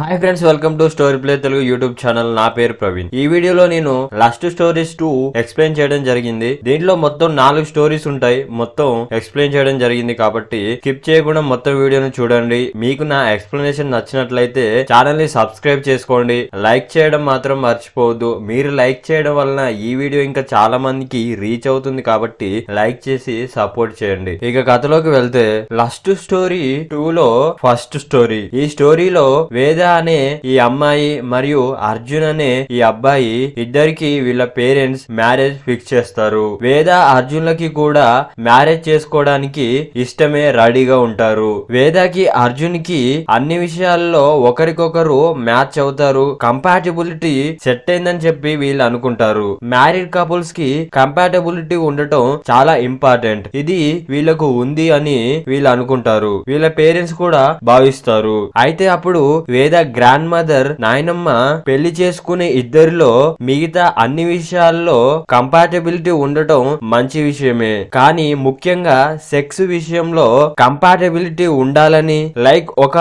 hi friends welcome to story play Telugu YouTube channel నా పేరు ప్రవీణ్ ఈ వీడియోలో నేను లాస్ట్ స్టోరీస్ టూ ఎక్స్ప్లెయిన్ చేయడం జరిగింది దీంట్లో మొత్తం నాలుగు స్టోరీస్ ఉంటాయి మొత్తం ఎక్స్ప్లెయిన్ చేయడం జరిగింది కాబట్టి స్కిప్ చేయకుండా మొత్తం వీడియోను చూడండి మీకు నా ఎక్స్ప్లెనేషన్ నచ్చినట్లయితే ఛానల్ ని సబ్స్క్రైబ్ చేసుకోండి లైక్ చేయడం మాత్రం మర్చిపోవద్దు మీరు లైక్ చేయడం వలన ఈ వీడియో ఇంకా చాలా మందికి రీచ్ అవుతుంది కాబట్టి లైక్ చేసి సపోర్ట్ చేయండి ఇక కథలోకి వెళ్తే లాస్ట్ స్టోరీ టూ లో ఫస్ట్ స్టోరీ ఈ స్టోరీలో వేద అనే ఈ అమ్మాయి మరియు అర్జున్ అనే ఈ అబ్బాయి ఇద్దరికి వీళ్ళ పేరెంట్స్ మ్యారేజ్ ఫిక్స్ చేస్తారు వేద అర్జున్లకి కూడా మ్యారేజ్ చేసుకోవడానికి ఇష్టమే రెడీగా ఉంటారు వేదాకి అర్జున్ కి అన్ని విషయాల్లో ఒకరికొకరు మ్యాచ్ అవుతారు కంపాటబిలిటీ సెట్ అయిందని చెప్పి వీళ్ళు అనుకుంటారు మ్యారీడ్ కపుల్స్ కి కంపాటబిలిటీ ఉండటం చాలా ఇంపార్టెంట్ ఇది వీళ్ళకు ఉంది అని వీళ్ళు అనుకుంటారు వీళ్ళ పేరెంట్స్ కూడా భావిస్తారు అయితే అప్పుడు వేద గ్రాండ్ మదర్ నాయనమ్మ పెళ్లి చేసుకునే ఇద్దరిలో మిగతా అన్ని విషయాల్లో కంపాటబిలిటీ ఉండటం మంచి విషయమే కానీ ముఖ్యంగా సెక్స్ విషయంలో కంపాటబిలిటీ ఉండాలని లైక్ ఒక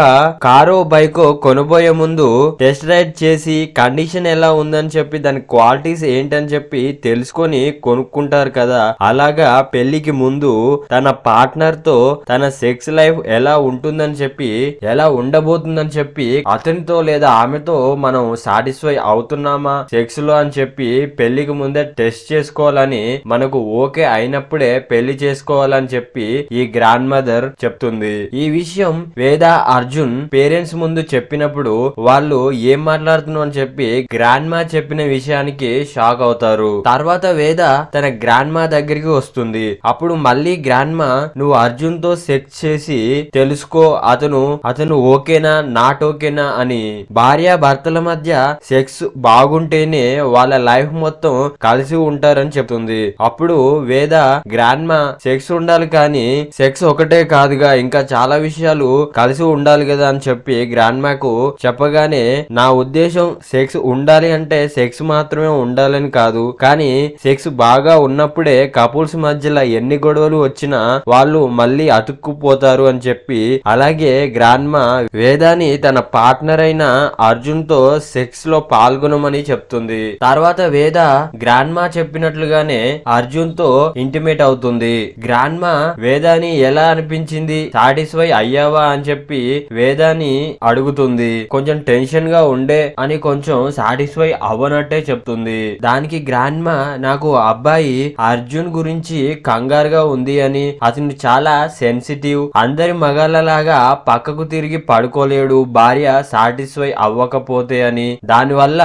కారో బైకో కొనబోయే ముందు టెస్ట్ రైడ్ చేసి కండిషన్ ఎలా ఉందని చెప్పి దాని క్వాలిటీస్ ఏంటని చెప్పి తెలుసుకొని కొనుక్కుంటారు కదా అలాగా పెళ్లికి ముందు తన పార్ట్నర్ తో తన సెక్స్ లైఫ్ ఎలా ఉంటుందని చెప్పి ఎలా ఉండబోతుందని చెప్పి ఆ అతనితో లేదా ఆమెతో మనం సాటిస్ఫై అవుతున్నామా సెక్స్ లో అని చెప్పి పెళ్లికి ముందే టెస్ట్ చేసుకోవాలని మనకు ఓకే అయినప్పుడే పెళ్లి చేసుకోవాలని చెప్పి ఈ గ్రాండ్ మదర్ చెప్తుంది ఈ విషయం వేద అర్జున్ పేరెంట్స్ ముందు చెప్పినప్పుడు వాళ్ళు ఏం మాట్లాడుతున్నావు అని చెప్పి గ్రాండ్ మా చెప్పిన విషయానికి షాక్ అవుతారు తర్వాత వేద తన గ్రాండ్ మా దగ్గరికి వస్తుంది అప్పుడు మళ్ళీ గ్రాండ్ మా నువ్వు అర్జున్ తో సెక్స్ చేసి తెలుసుకో అతను అతను ఓకేనా నాట్ ఓకేనా అని భార్య భర్తల మధ్య సెక్స్ బాగుంటేనే వాళ్ళ లైఫ్ మొత్తం కలిసి ఉంటారని చెప్తుంది అప్పుడు వేద గ్రాండ్ మా సెక్స్ ఉండాలి కానీ సెక్స్ ఒకటే కాదుగా ఇంకా చాలా విషయాలు కలిసి ఉండాలి కదా అని చెప్పి గ్రాండ్ మాకు చెప్పగానే నా ఉద్దేశం సెక్స్ ఉండాలి అంటే సెక్స్ మాత్రమే ఉండాలని కాదు కానీ సెక్స్ బాగా ఉన్నప్పుడే కపుల్స్ మధ్యలో ఎన్ని గొడవలు వచ్చినా వాళ్ళు మళ్ళీ అతుక్కుపోతారు అని చెప్పి అలాగే గ్రాండ్మా వేదాని తన పాట పార్ట్నర్ అయిన అర్జున్ తో సెక్స్ లో పాల్గొనమని చెప్తుంది తర్వాత వేద గ్రాండ్ మా చెప్పినట్లుగానే అర్జున్ తో ఇంటిమేట్ అవుతుంది గ్రాండ్ మా వేదాని ఎలా అనిపించింది సాటిస్ఫై అయ్యావా అని చెప్పి వేదాని అడుగుతుంది కొంచెం టెన్షన్ గా ఉండే అని కొంచెం సాటిస్ఫై అవ్వనట్టే చెప్తుంది దానికి గ్రాండ్ మా నాకు అబ్బాయి అర్జున్ గురించి కంగారుగా ఉంది అని అతను చాలా సెన్సిటివ్ అందరి మగాళ్ళలాగా పక్కకు తిరిగి పడుకోలేడు భార్య సాటిస్ఫై అవ్వకపోతే అని దానివల్ల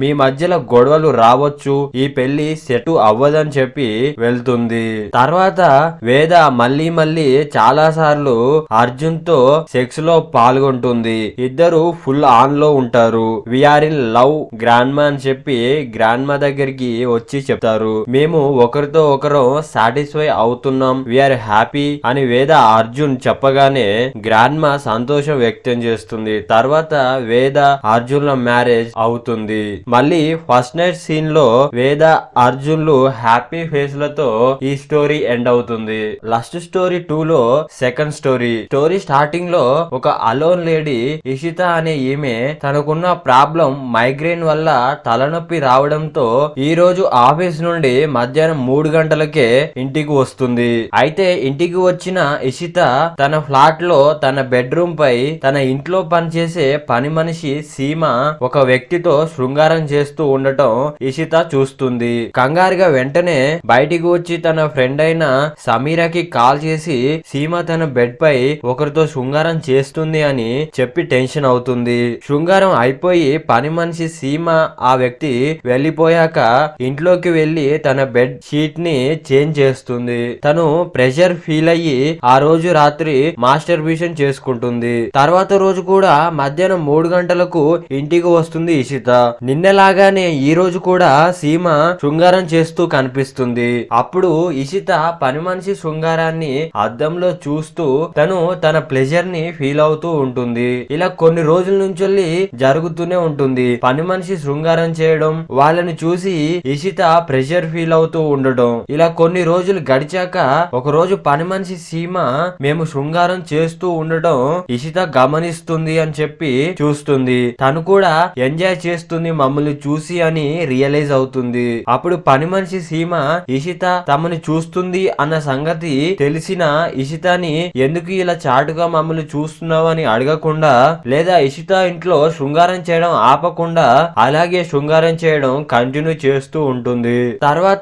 మీ మధ్యలో గొడవలు రావచ్చు ఈ పెళ్లి సెటు అవ్వదని చెప్పి వెళ్తుంది తర్వాత వేద మళ్ళీ మళ్ళీ చాలా సార్లు అర్జున్ తో సెక్స్ లో పాల్గొంటుంది ఇద్దరు ఫుల్ ఆన్ లో ఉంటారు విఆర్ ఇన్ లవ్ గ్రాండ్ మా అని చెప్పి గ్రాండ్ మా దగ్గరికి వచ్చి చెప్తారు మేము ఒకరితో ఒకరు సాటిస్ఫై అవుతున్నాం విఆర్ హ్యాపీ అని వేద అర్జున్ చెప్పగానే గ్రాండ్ మా సంతోషం వ్యక్తం చేస్తుంది తర్వాత తర్వాత వేద ల మ్యారేజ్ అవుతుంది మళ్ళీ ఫస్ట్ నైట్ సీన్ లో వేద అర్జున్ లు హ్యాపీ ఫేస్ లతో ఈ స్టోరీ ఎండ్ అవుతుంది లస్ట్ స్టోరీ టూ లో సెకండ్ స్టోరీ స్టోరీ స్టార్టింగ్ లో ఒక అలోన్ లేడీ ఇషిత అనే ఈమె తనకున్న ప్రాబ్లం మైగ్రేన్ వల్ల తలనొప్పి రావడంతో ఈ రోజు ఆఫీస్ నుండి మధ్యాహ్నం మూడు గంటలకే ఇంటికి వస్తుంది అయితే ఇంటికి వచ్చిన ఇషిత తన ఫ్లాట్ లో తన బెడ్రూమ్ పై తన ఇంట్లో పనిచేసే పని మనిషి సీమ ఒక వ్యక్తితో శృంగారం చేస్తూ ఉండటం ఇషిత చూస్తుంది కంగారుగా వెంటనే బయటికి వచ్చి తన ఫ్రెండ్ అయిన సమీరాకి కాల్ చేసి సీమ తన బెడ్ పై ఒకరితో శృంగారం చేస్తుంది అని చెప్పి టెన్షన్ అవుతుంది శృంగారం అయిపోయి పని మనిషి సీమ ఆ వ్యక్తి వెళ్ళిపోయాక ఇంట్లోకి వెళ్ళి తన బెడ్ షీట్ ని చేంజ్ చేస్తుంది తను ప్రెషర్ ఫీల్ అయ్యి ఆ రోజు రాత్రి మాస్టర్ చేసుకుంటుంది తర్వాత రోజు కూడా మధ్యాహ్నం మధ్యాహ్నం మూడు గంటలకు ఇంటికి వస్తుంది ఇషిత నిన్నలాగానే ఈ రోజు కూడా సీమ శృంగారం చేస్తూ కనిపిస్తుంది అప్పుడు ఇషిత పని మనిషి శృంగారాన్ని అద్దంలో చూస్తూ తను తన ప్లెజర్ ని ఫీల్ అవుతూ ఉంటుంది ఇలా కొన్ని రోజుల నుంచి జరుగుతూనే ఉంటుంది పని మనిషి శృంగారం చేయడం వాళ్ళని చూసి ఇషిత ప్రెషర్ ఫీల్ అవుతూ ఉండడం ఇలా కొన్ని రోజులు గడిచాక ఒక రోజు పని మనిషి సీమ మేము శృంగారం చేస్తూ ఉండడం ఇషిత గమనిస్తుంది అని చెప్పి చూస్తుంది తను కూడా ఎంజాయ్ చేస్తుంది మమ్మల్ని చూసి అని రియలైజ్ అవుతుంది అప్పుడు పని మనిషి సీమ ఇషిత తమని చూస్తుంది అన్న సంగతి తెలిసిన ఇషితని ఎందుకు ఇలా చాటుగా మమ్మల్ని చూస్తున్నావు అని అడగకుండా లేదా ఇషిత ఇంట్లో శృంగారం చేయడం ఆపకుండా అలాగే శృంగారం చేయడం కంటిన్యూ చేస్తూ ఉంటుంది తర్వాత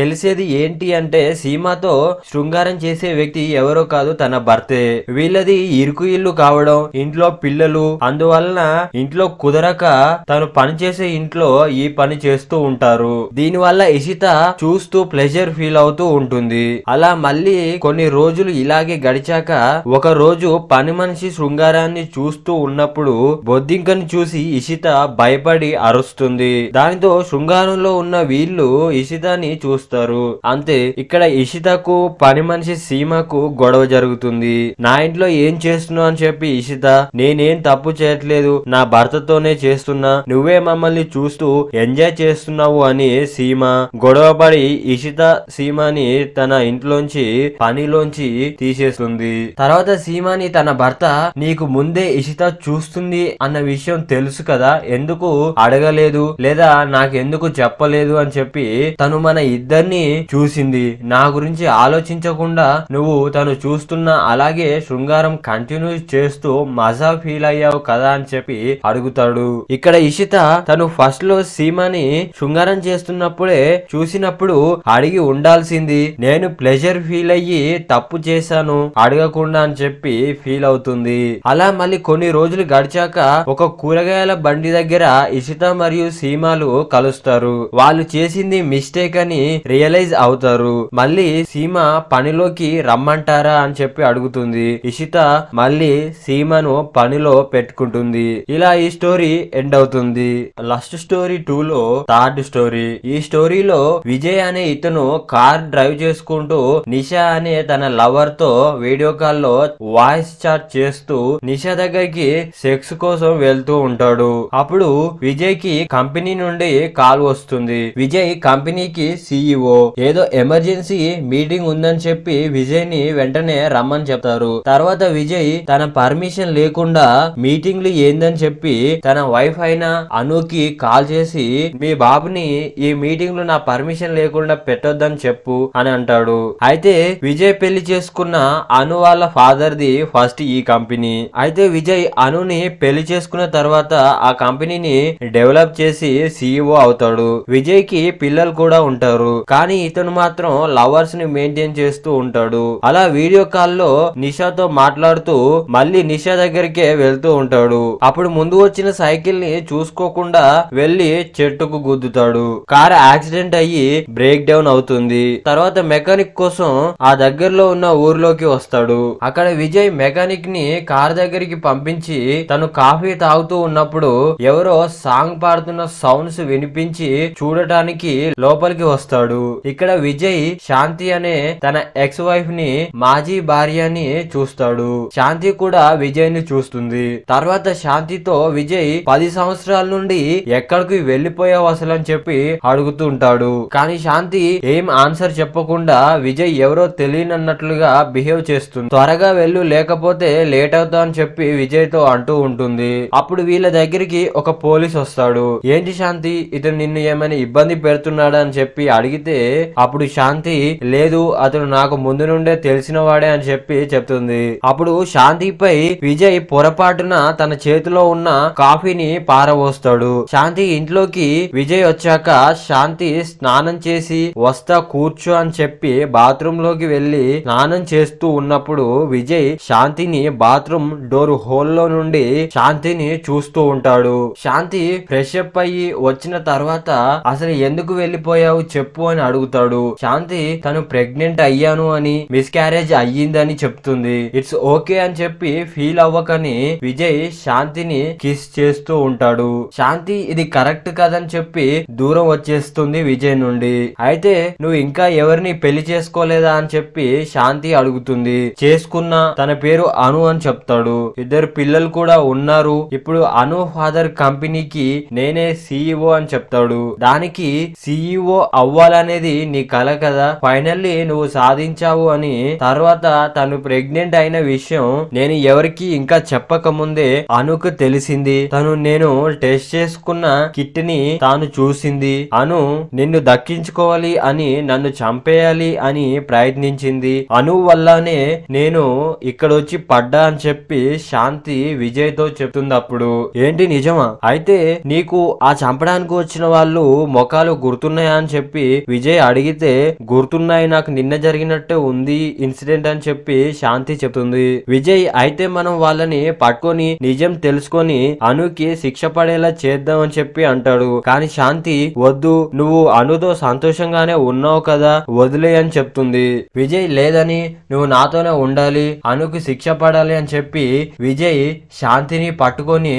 తెలిసేది ఏంటి అంటే సీమతో శృంగారం చేసే వ్యక్తి ఎవరో కాదు తన భర్తే వీళ్ళది ఇరుకు ఇల్లు కావడం ఇంట్లో పిల్లలు అందువలన ఇంట్లో కుదరక తను పనిచేసే ఇంట్లో ఈ పని చేస్తూ ఉంటారు దీని వల్ల ఇషిత చూస్తూ ప్లెజర్ ఫీల్ అవుతూ ఉంటుంది అలా మళ్ళీ కొన్ని రోజులు ఇలాగే గడిచాక ఒక రోజు పని మనిషి శృంగారాన్ని చూస్తూ ఉన్నప్పుడు బొద్దింకను చూసి ఇషిత భయపడి అరుస్తుంది దానితో శృంగారంలో ఉన్న వీళ్ళు ఇషితని చూస్తారు అంతే ఇక్కడ ఇషితకు పని మనిషి సీమకు గొడవ జరుగుతుంది నా ఇంట్లో ఏం చేస్తున్నావు అని చెప్పి ఇషిత నేనేం తప్పు చేయట్లేదు నా భర్తతోనే చేస్తున్నా నువ్వే మమ్మల్ని చూస్తూ ఎంజాయ్ చేస్తున్నావు అని సీమ గొడవపడి ఇషిత సీమాని తన ఇంట్లోంచి పనిలోంచి తీసేస్తుంది తర్వాత సీమాని తన భర్త నీకు ముందే ఇషిత చూస్తుంది అన్న విషయం తెలుసు కదా ఎందుకు అడగలేదు లేదా నాకెందుకు చెప్పలేదు అని చెప్పి తను మన ఇద్దరిని చూసింది నా గురించి ఆలోచించకుండా నువ్వు తను చూస్తున్న అలాగే శృంగారం కంటిన్యూ చేస్తూ మజా ఫీల్ అయ్యావు కదా అని చెప్పి అడుగుతాడు ఇక్కడ ఇషిత తను ఫస్ట్ లో సీమని శృంగారం చేస్తున్నప్పుడే చూసినప్పుడు అడిగి ఉండాల్సింది నేను ప్లెజర్ ఫీల్ అయ్యి తప్పు చేశాను అడగకుండా అని చెప్పి ఫీల్ అవుతుంది అలా మళ్ళీ కొన్ని రోజులు గడిచాక ఒక కూరగాయల బండి దగ్గర ఇషిత మరియు సీమాలు కలుస్తారు వాళ్ళు చేసింది మిస్టేక్ అని రియలైజ్ అవుతారు మళ్ళీ సీమ పనిలోకి రమ్మంటారా అని చెప్పి అడుగుతుంది ఇషిత మళ్ళీ సీమను పనిలో పెట్టుకు పెట్టుకుంటుంది ఇలా ఈ స్టోరీ ఎండ్ అవుతుంది లాస్ట్ స్టోరీ టూ లో థర్డ్ స్టోరీ ఈ స్టోరీలో విజయ్ అనే ఇతను కార్ డ్రైవ్ చేసుకుంటూ నిషా అనే తన లవర్ తో వీడియో కాల్ లో వాయిస్ చాట్ చేస్తూ నిషా దగ్గరికి సెక్స్ కోసం వెళ్తూ ఉంటాడు అప్పుడు విజయ్ కి కంపెనీ నుండి కాల్ వస్తుంది విజయ్ కంపెనీకి సిఇఓ ఏదో ఎమర్జెన్సీ మీటింగ్ ఉందని చెప్పి విజయ్ ని వెంటనే రమ్మని చెప్తారు తర్వాత విజయ్ తన పర్మిషన్ లేకుండా మీటింగ్ మీటింగ్లు ఏందని చెప్పి తన వైఫ్ అయిన అనుకి కాల్ చేసి మీ బాబుని ఈ మీటింగ్ లో నా పర్మిషన్ లేకుండా పెట్టొద్దని చెప్పు అని అంటాడు అయితే విజయ్ పెళ్లి చేసుకున్న అను వాళ్ళ ఫాదర్ ది ఫస్ట్ ఈ కంపెనీ అయితే విజయ్ అనుని పెళ్లి చేసుకున్న తర్వాత ఆ కంపెనీని డెవలప్ చేసి సిఇఓ e అవుతాడు విజయ్ కి పిల్లలు కూడా ఉంటారు కానీ ఇతను మాత్రం లవర్స్ ని మెయింటైన్ చేస్తూ ఉంటాడు అలా వీడియో కాల్ లో నిషాతో మాట్లాడుతూ మళ్ళీ నిషా దగ్గరికే వెళ్తూ ఉంటాడు ఉంటాడు అప్పుడు ముందు వచ్చిన సైకిల్ ని చూసుకోకుండా వెళ్లి చెట్టుకు గుద్దుతాడు కార్ యాక్సిడెంట్ అయ్యి బ్రేక్ డౌన్ అవుతుంది తర్వాత మెకానిక్ కోసం ఆ దగ్గరలో ఉన్న ఊర్లోకి వస్తాడు అక్కడ విజయ్ మెకానిక్ ని కార్ దగ్గరికి పంపించి తను కాఫీ తాగుతూ ఉన్నప్పుడు ఎవరో సాంగ్ పాడుతున్న సౌండ్స్ వినిపించి చూడటానికి లోపలికి వస్తాడు ఇక్కడ విజయ్ శాంతి అనే తన ఎక్స్ వైఫ్ ని మాజీ భార్య అని చూస్తాడు శాంతి కూడా విజయ్ ని చూస్తుంది తర్వాత తర్వాత శాంతితో విజయ్ పది సంవత్సరాల నుండి ఎక్కడికి వెళ్లిపోయావు అసలు అని చెప్పి అడుగుతూ ఉంటాడు కానీ శాంతి ఏం ఆన్సర్ చెప్పకుండా విజయ్ ఎవరో తెలియనన్నట్లుగా బిహేవ్ చేస్తుంది త్వరగా వెళ్ళు లేకపోతే లేట్ అవుతా అని చెప్పి విజయ్ తో అంటూ ఉంటుంది అప్పుడు వీళ్ళ దగ్గరికి ఒక పోలీస్ వస్తాడు ఏంటి శాంతి ఇతను నిన్ను ఏమైనా ఇబ్బంది పెడుతున్నాడా అని చెప్పి అడిగితే అప్పుడు శాంతి లేదు అతను నాకు ముందు నుండే తెలిసిన వాడే అని చెప్పి చెప్తుంది అప్పుడు శాంతి పై విజయ్ పొరపాటున తన చేతిలో ఉన్న కాఫీని పారవోస్తాడు శాంతి ఇంట్లోకి విజయ్ వచ్చాక శాంతి స్నానం చేసి వస్తా కూర్చో అని చెప్పి బాత్రూమ్ లోకి వెళ్లి స్నానం చేస్తూ ఉన్నప్పుడు విజయ్ శాంతిని బాత్రూమ్ డోర్ హోల్ లో నుండి శాంతిని చూస్తూ ఉంటాడు శాంతి ఫ్రెష్ అప్ అయ్యి వచ్చిన తర్వాత అసలు ఎందుకు వెళ్ళిపోయావు చెప్పు అని అడుగుతాడు శాంతి తను ప్రెగ్నెంట్ అయ్యాను అని మిస్ క్యారేజ్ అయ్యిందని చెప్తుంది ఇట్స్ ఓకే అని చెప్పి ఫీల్ అవ్వకని విజయ్ శాంతిని కిస్ చేస్తూ ఉంటాడు శాంతి ఇది కరెక్ట్ కాదని చెప్పి దూరం వచ్చేస్తుంది విజయ్ నుండి అయితే నువ్వు ఇంకా ఎవరిని పెళ్లి చేసుకోలేదా అని చెప్పి శాంతి అడుగుతుంది చేసుకున్న తన పేరు అను అని చెప్తాడు ఇద్దరు పిల్లలు కూడా ఉన్నారు ఇప్పుడు అను ఫాదర్ కంపెనీకి నేనే సిఇఓ అని చెప్తాడు దానికి సిఇఓ అవ్వాలనేది నీ కల కదా ఫైనల్లీ నువ్వు సాధించావు అని తర్వాత తను ప్రెగ్నెంట్ అయిన విషయం నేను ఎవరికి ఇంకా చెప్పక ముందే అనుకు తెలిసింది తను నేను టెస్ట్ చేసుకున్న కిట్ ని తాను చూసింది అను నిన్ను దక్కించుకోవాలి అని నన్ను చంపేయాలి అని ప్రయత్నించింది అను వల్లనే నేను ఇక్కడొచ్చి పడ్డా అని చెప్పి శాంతి విజయ్ తో చెప్తుంది అప్పుడు ఏంటి నిజమా అయితే నీకు ఆ చంపడానికి వచ్చిన వాళ్ళు మొఖాలు గుర్తున్నాయా అని చెప్పి విజయ్ అడిగితే గుర్తున్నాయి నాకు నిన్న జరిగినట్టే ఉంది ఇన్సిడెంట్ అని చెప్పి శాంతి చెప్తుంది విజయ్ అయితే మనం వాళ్ళని పట్టుకొని నిజం తెలుసుకొని అనుకి శిక్ష పడేలా చేద్దాం అని చెప్పి అంటాడు కానీ శాంతి వద్దు నువ్వు అనుతో సంతోషంగానే ఉన్నావు కదా వదిలే అని చెప్తుంది విజయ్ లేదని నువ్వు నాతోనే ఉండాలి అనుకు శిక్ష పడాలి అని చెప్పి విజయ్ శాంతిని పట్టుకొని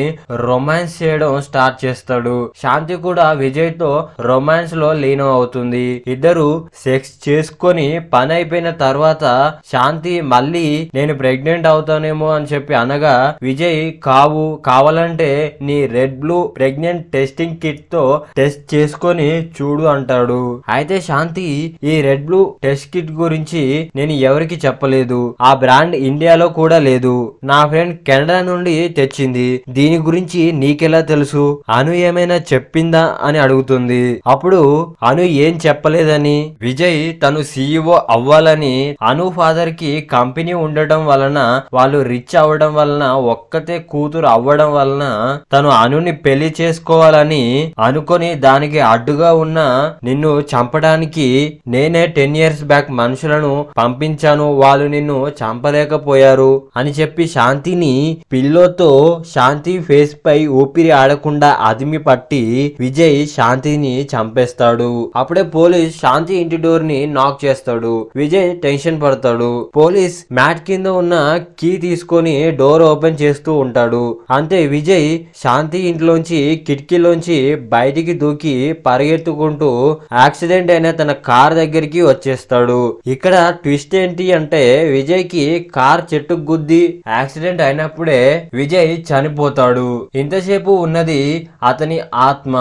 రొమాన్స్ చేయడం స్టార్ట్ చేస్తాడు శాంతి కూడా విజయ్ తో రొమాన్స్ లో లీనం అవుతుంది ఇద్దరు సెక్స్ చేసుకొని పని అయిపోయిన తర్వాత శాంతి మళ్ళీ నేను ప్రెగ్నెంట్ అవుతానేమో అని చెప్పి అనగా విజయ్ కావు కావాలంటే నీ red blue pregnant testing kit తో టెస్ట్ చేసుకొని చూడు అంటాడు అయితే శాంతి ఈ రెడ్ బ్లూ టెస్ట్ కిట్ గురించి నేను ఎవరికి చెప్పలేదు ఆ బ్రాండ్ ఇండియాలో కూడా లేదు నా ఫ్రెండ్ కెనడా నుండి తెచ్చింది దీని గురించి నీకెలా తెలుసు అను ఏమైనా చెప్పిందా అని అడుగుతుంది అప్పుడు అను ఏం చెప్పలేదని విజయ్ తను సిఇఓ అవ్వాలని అను ఫాదర్ కి కంపెనీ ఉండటం వలన వాళ్ళు రిచ్ అవ్వడం వలన ఒక్కతే కూతురు అవ్వడం వలన తను అనుని పెళ్లి చేసుకోవాలని అనుకొని దానికి అడ్డుగా ఉన్న నిన్ను చంపడానికి నేనే టెన్ ఇయర్స్ బ్యాక్ మనుషులను పంపించాను వాళ్ళు నిన్ను చంపలేకపోయారు అని చెప్పి శాంతిని పిల్లోతో శాంతి ఫేస్ పై ఊపిరి ఆడకుండా అదిమి పట్టి విజయ్ శాంతిని చంపేస్తాడు అప్పుడే పోలీస్ శాంతి ఇంటి డోర్ ని నాక్ చేస్తాడు విజయ్ టెన్షన్ పడతాడు పోలీస్ మ్యాట్ కింద ఉన్న కీ తీసుకొని డోర్ ఓపెన్ చేస్తూ ఉంటాడు అంతే విజయ్ శాంతి ఇంట్లోంచి కిటికీలోంచి బయటికి దూకి పరిగెత్తుకుంటూ యాక్సిడెంట్ అయిన తన కార్ దగ్గరికి వచ్చేస్తాడు ఇక్కడ ట్విస్ట్ ఏంటి అంటే విజయ్ కి కార్ చెట్టు గుద్ది యాక్సిడెంట్ అయినప్పుడే విజయ్ చనిపోతాడు ఇంతసేపు ఉన్నది అతని ఆత్మ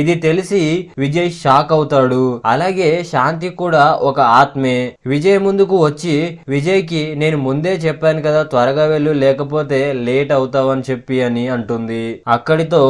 ఇది తెలిసి విజయ్ షాక్ అవుతాడు అలాగే శాంతి కూడా ఒక ఆత్మే విజయ్ ముందుకు వచ్చి విజయ్ కి నేను ముందే చెప్పాను కదా త్వరగా వెళ్ళు లేకపోతే లేట్ అవుతా పోతావు అని చెప్పి అని అంటుంది అక్కడితో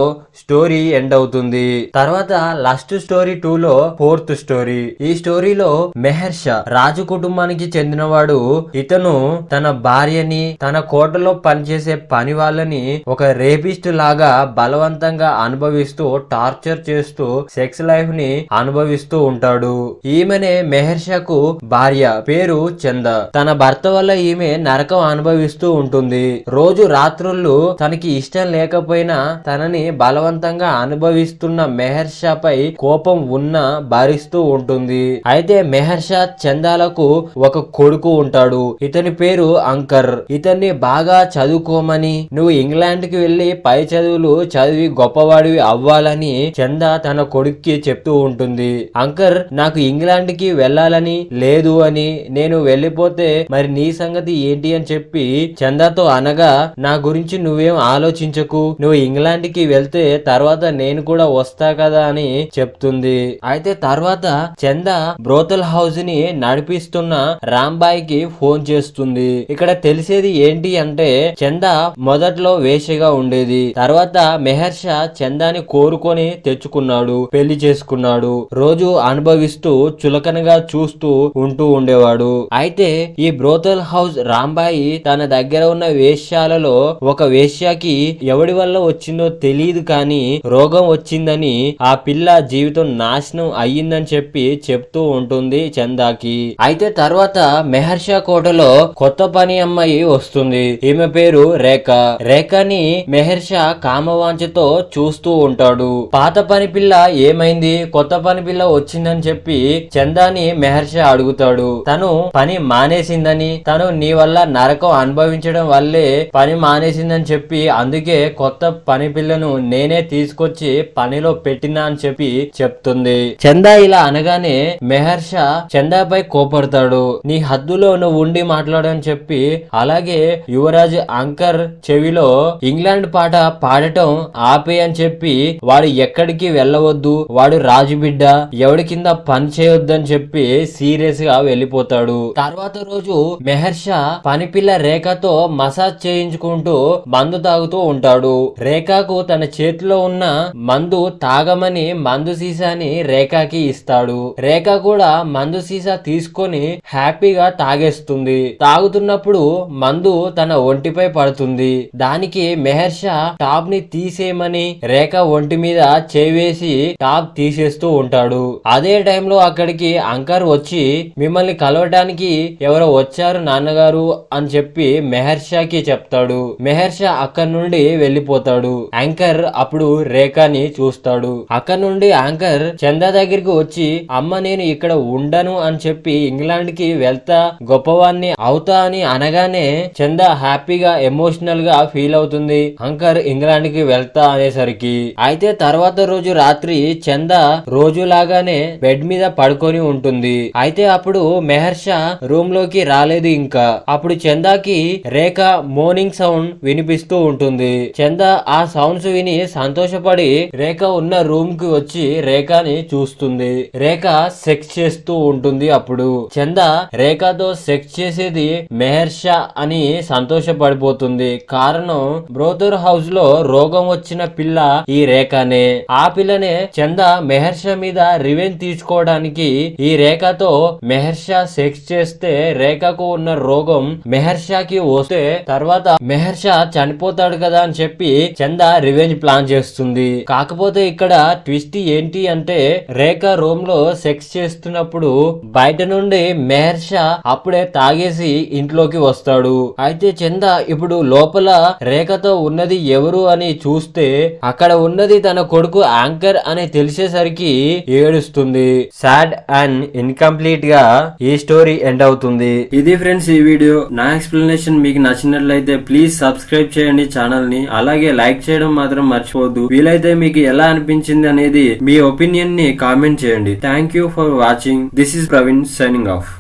స్టోరీ ఎండ్ అవుతుంది తర్వాత లాస్ట్ స్టోరీ టూ లో ఫోర్త్ స్టోరీ ఈ స్టోరీలో మెహర్ష రాజు కుటుంబానికి చెందినవాడు ఇతను తన భార్యని తన కోటలో పనిచేసే పని వాళ్ళని ఒక రేపిస్ట్ లాగా బలవంతంగా అనుభవిస్తూ టార్చర్ చేస్తూ సెక్స్ లైఫ్ ని అనుభవిస్తూ ఉంటాడు ఈమెనే మెహర్షకు భార్య పేరు చంద తన భర్త వల్ల ఈమె నరకం అనుభవిస్తూ ఉంటుంది రోజు రాత్రుళ్ళు తనకి ఇష్టం లేకపోయినా తనని బలవంతంగా అనుభవిస్తున్న మెహర్షాపై కోపం ఉన్నా భారిస్తూ ఉంటుంది అయితే మెహర్షా చందాలకు ఒక కొడుకు ఉంటాడు ఇతని పేరు అంకర్ ఇతన్ని బాగా చదువుకోమని నువ్వు ఇంగ్లాండ్ కి వెళ్ళి పై చదువులు చదివి గొప్పవాడివి అవ్వాలని చందా తన కొడుక్కి చెప్తూ ఉంటుంది అంకర్ నాకు ఇంగ్లాండ్ కి వెళ్ళాలని లేదు అని నేను వెళ్ళిపోతే మరి నీ సంగతి ఏంటి అని చెప్పి చందాతో అనగా నా గురించి నువ్వేం ఆలోచించకు నువ్వు ఇంగ్లాండ్ కి వెళ్తే తర్వాత నేను కూడా వస్తా కదా అని చెప్తుంది అయితే తర్వాత చంద బ్రోతల్ హౌస్ ని నడిపిస్తున్న రాంబాయ్ కి ఫోన్ చేస్తుంది ఇక్కడ తెలిసేది ఏంటి అంటే చంద మొదట్లో వేషగా ఉండేది తర్వాత మెహర్ష చందాని కోరుకొని తెచ్చుకున్నాడు పెళ్లి చేసుకున్నాడు రోజు అనుభవిస్తూ చులకనగా చూస్తూ ఉంటూ ఉండేవాడు అయితే ఈ బ్రోతల్ హౌస్ రాంబాయి తన దగ్గర ఉన్న వేష్యాలలో ఒక వేశ్యాకి ఎవడి వల్ల వచ్చిందో తెలియదు కానీ రోగం వచ్చిందని ఆ పిల్ల జీవితం నాశనం అయ్యిందని చెప్పి చెప్తూ ఉంటుంది చందాకి అయితే తర్వాత మెహర్షా కోటలో కొత్త పని అమ్మాయి వస్తుంది ఈమె పేరు రేఖ రేఖని మెహర్షా కామవాంచతో చూస్తూ ఉంటాడు పాత పని పిల్ల ఏమైంది కొత్త పని పిల్ల వచ్చిందని చెప్పి చందాని మెహర్ష అడుగుతాడు తను పని మానేసిందని తను నీ వల్ల నరకం అనుభవించడం వల్లే పని మానేసిందని అయిందని చెప్పి అందుకే కొత్త పని పిల్లను నేనే తీసుకొచ్చి పనిలో పెట్టినా అని చెప్పి చెప్తుంది చందా ఇలా అనగానే మెహర్ష చందాపై కోపడతాడు నీ హద్దులో నువ్వు ఉండి మాట్లాడని చెప్పి అలాగే యువరాజ్ అంకర్ చెవిలో ఇంగ్లాండ్ పాట పాడటం ఆపే అని చెప్పి వాడు ఎక్కడికి వెళ్ళవద్దు వాడు రాజు బిడ్డ ఎవడి కింద పని చేయొద్దని చెప్పి సీరియస్ గా వెళ్ళిపోతాడు తర్వాత రోజు మెహర్ష పనిపిల్ల రేఖతో మసాజ్ చేయించుకుంటూ మందు తాగుతూ ఉంటాడు రేఖకు తన చేతిలో ఉన్న మందు తాగమని మందు సీసాని రేఖకి ఇస్తాడు రేఖ కూడా మందు సీసా తీసుకొని హ్యాపీగా తాగేస్తుంది తాగుతున్నప్పుడు మందు తన ఒంటిపై పడుతుంది దానికి మెహర్షా టాప్ ని తీసేయమని రేఖ ఒంటి మీద చేవేసి టాప్ తీసేస్తూ ఉంటాడు అదే టైంలో అక్కడికి అంకర్ వచ్చి మిమ్మల్ని కలవటానికి ఎవరో వచ్చారు నాన్నగారు అని చెప్పి మెహర్షాకి చెప్తాడు మెహర్ష ఆకాష్ అక్కడ నుండి వెళ్ళిపోతాడు యాంకర్ అప్పుడు రేఖాని చూస్తాడు అక్కడ నుండి యాంకర్ చందా దగ్గరికి వచ్చి అమ్మ నేను ఇక్కడ ఉండను అని చెప్పి ఇంగ్లాండ్ కి వెళ్తా గొప్పవాన్ని అవుతా అని అనగానే చందా హ్యాపీగా ఎమోషనల్ గా ఫీల్ అవుతుంది అంకర్ ఇంగ్లాండ్ కి వెళ్తా అనేసరికి అయితే తర్వాత రోజు రాత్రి చందా రోజు లాగానే బెడ్ మీద పడుకొని ఉంటుంది అయితే అప్పుడు మెహర్ష రూమ్ లోకి రాలేదు ఇంకా అప్పుడు చందాకి రేఖ మోర్నింగ్ సౌండ్ విని వినిపిస్తూ ఉంటుంది చంద ఆ సౌండ్స్ విని సంతోషపడి రేఖ ఉన్న రూమ్ కి వచ్చి రేఖని చూస్తుంది రేఖ సెక్స్ చేస్తూ ఉంటుంది అప్పుడు చంద రేఖతో సెక్స్ చేసేది మెహర్షా అని సంతోషపడిపోతుంది కారణం బ్రోతర్ హౌస్ లో రోగం వచ్చిన పిల్ల ఈ రేఖనే ఆ పిల్లనే చంద మెహర్ష మీద రివెన్ తీసుకోవడానికి ఈ రేఖతో మెహర్ష సెక్స్ చేస్తే రేఖకు ఉన్న రోగం మెహర్షకి వస్తే తర్వాత మెహర్ష చనిపోతాడు కదా అని చెప్పి చంద రివెంజ్ ప్లాన్ చేస్తుంది కాకపోతే ఇక్కడ ట్విస్ట్ ఏంటి అంటే రేఖ రూమ్ లో సెక్స్ చేస్తున్నప్పుడు బయట నుండి మెహర్ష అప్పుడే తాగేసి ఇంట్లోకి వస్తాడు అయితే చంద ఇప్పుడు లోపల రేఖతో ఉన్నది ఎవరు అని చూస్తే అక్కడ ఉన్నది తన కొడుకు యాంకర్ అని తెలిసేసరికి ఏడుస్తుంది సాడ్ అండ్ ఇన్కంప్లీట్ గా ఈ స్టోరీ ఎండ్ అవుతుంది ఇది ఫ్రెండ్స్ ఈ వీడియో నా ఎక్స్ప్లెనేషన్ మీకు నచ్చినట్లయితే ప్లీజ్ సబ్స్క్రైబ్ సబ్స్క్రైబ్ చేయండి ఛానల్ ని అలాగే లైక్ చేయడం మాత్రం మర్చిపోద్దు వీలైతే మీకు ఎలా అనిపించింది అనేది మీ ఒపీనియన్ ని కామెంట్ చేయండి thank you for watching this is Praveen signing of